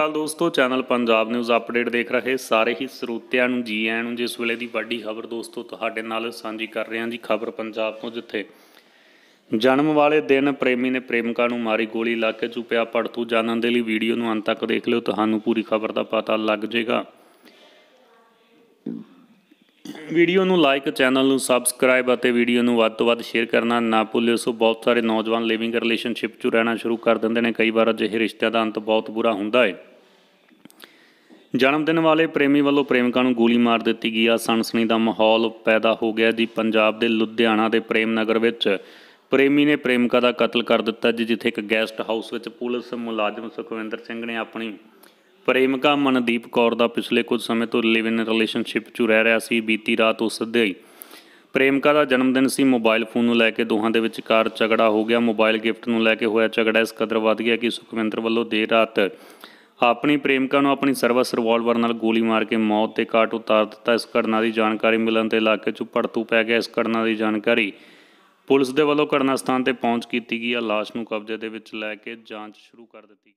ਸਾਲ ਦੋਸਤੋ channel Punjab news update ਦੇਖ ਰਹੇ ਸਾਰੇ ਹੀ ਸਰੋਤਿਆਂ ਨੂੰ ਜੀ ਆਇਆਂ ਨੂੰ ਜਿਸ ਵੇਲੇ ਦੀ ਵੱਡੀ ਖਬਰ ਦੋਸਤੋ ਤੁਹਾਡੇ ਨਾਲ ਸਾਂਝੀ ਕਰ ਰਹੇ ਹਾਂ ਜੀ ਖਬਰ ਪੰਜਾਬ ਤੋਂ ਜਿੱਥੇ ਜਨਮ ਵਾਲੇ ਦਿਨ ਪ੍ਰੇਮੀ ਨੇ ਪ੍ਰੇਮਿਕਾ ਨੂੰ ਮਾਰੀ ਗੋਲੀ ਲਾ ਕੇ ਚੁਪਿਆ ਪੜਤੂ ਜਾਣਨ ਦੇ ਲਈ ਵੀਡੀਓ ਨੂੰ ਅੰਤ ਤੱਕ ਦੇਖ ਲਿਓ ਤੁਹਾਨੂੰ ਪੂਰੀ ਖਬਰ ਦਾ ਪਤਾ ਲੱਗ ਜਾਏਗਾ ਵੀਡੀਓ ਨੂੰ ਲਾਈਕ ਚੈਨਲ ਨੂੰ ਸਬਸਕ੍ਰਾਈਬ ਅਤੇ ਵੀਡੀਓ ਨੂੰ ਵੱਧ ਤੋਂ ਵੱਧ ਸ਼ੇਅਰ ਕਰਨਾ ਨਾ ਭੁੱਲਿਓ ਸੋ ਬਹੁਤ ਸਾਰੇ ਨੌਜਵਾਨ ਲਿਵਿੰਗ ਰਿਲੇਸ਼ਨਸ਼ਿਪ 'ਚ ਰਹਿਣਾ ਸ਼ੁਰੂ ਕਰ ਦਿੰਦੇ ਨੇ ਕਈ ਵਾਰ ਅਜਿਹੇ ਰਿਸ਼ਤਿਆਂ ਦਾ ਅੰਤ ਬਹੁਤ ਬੁਰਾ ਹੁੰਦਾ ਹੈ ਜਨਮ ਦਿਨ ਵਾਲੇ ਪ੍ਰੇਮੀ ਵੱਲੋਂ ਪ੍ਰੇਮਿਕਾ ਨੂੰ ਗੋਲੀ ਮਾਰ ਦਿੱਤੀ ਗਈ ਆ ਸਨਸਨੀ ਦਾ ਮਾਹੌਲ ਪੈਦਾ ਹੋ ਗਿਆ ਜੀ ਪੰਜਾਬ ਦੇ ਲੁਧਿਆਣਾ ਦੇ ਪ੍ਰੇਮ ਨਗਰ ਵਿੱਚ ਪ੍ਰੇਮੀ ਨੇ ਪ੍ਰੇਮਿਕਾ ਦਾ ਕਤਲ ਕਰ ਦਿੱਤਾ ਜੀ ਜਿੱਥੇ ਇੱਕ ਗੈਸਟ ਹਾਊਸ ਵਿੱਚ ਪੁਲਿਸ ਮੁਲਾਜ਼ਮ ਸੁਖਵਿੰਦਰ ਸਿੰਘ ਨੇ ਆਪਣੀ ਪ੍ਰੇਮਿਕਾ ਮਨਦੀਪ ਕੌਰ ਦਾ ਪਿਛਲੇ ਕੁਝ ਸਮੇਂ ਤੋਂ ਲਿਵ ਇਨ ਰਿਲੇਸ਼ਨਸ਼ਿਪ 'ਚ ਰਹਿ ਰਿਹਾ ਸੀ ਬੀਤੀ ਰਾਤ ਉਸ ਦੇ ਪ੍ਰੇਮਿਕਾ ਦਾ ਜਨਮ ਦਿਨ ਸੀ ਮੋਬਾਈਲ ਫੋਨ ਨੂੰ ਲੈ ਕੇ ਦੋਹਾਂ ਦੇ ਵਿਚਕਾਰ ਝਗੜਾ ਹੋ ਗਿਆ ਮੋਬਾਈਲ ਗਿਫਟ ਨੂੰ ਲੈ ਕੇ ਹੋਇਆ ਝਗੜਾ ਇਸ ਕਦਰ ਵੱਧ ਗਿਆ ਕਿ ਸੁਖਵਿੰਦਰ ਵੱਲੋਂ ਦੇਰ ਰਾਤ ਆਪਣੀ ਪ੍ਰੇਮਿਕਾ ਨੂੰ ਆਪਣੀ ਸਰਵਿਸ ਰਿਵਾਲਵਰ ਨਾਲ ਗੋਲੀ ਮਾਰ ਕੇ ਮੌਤ ਤੇ ਕਾਟ ਉਤਾਰ ਦਿੱਤਾ ਇਸ ਘਟਨਾ ਦੀ ਜਾਣਕਾਰੀ ਮਿਲਣ ਤੇ ਇਲਾਕੇ 'ਚ ਪੜਤੂ ਪੈ ਗਿਆ ਇਸ ਘਟਨਾ ਦੀ ਜਾਣਕਾਰੀ ਪੁਲਿਸ ਦੇ ਵੱਲੋਂ ਘਟਨਾ ਸਥਾਨ ਤੇ ਪਹੁੰਚ ਕੀਤੀ ਗਈ ਆ ਲਾਸ਼ ਨੂੰ ਕਬਜ਼ੇ ਦੇ ਵਿੱਚ ਲੈ ਕੇ ਜਾਂਚ ਸ਼ੁਰੂ ਕਰ ਦਿੱਤੀ ਗਈ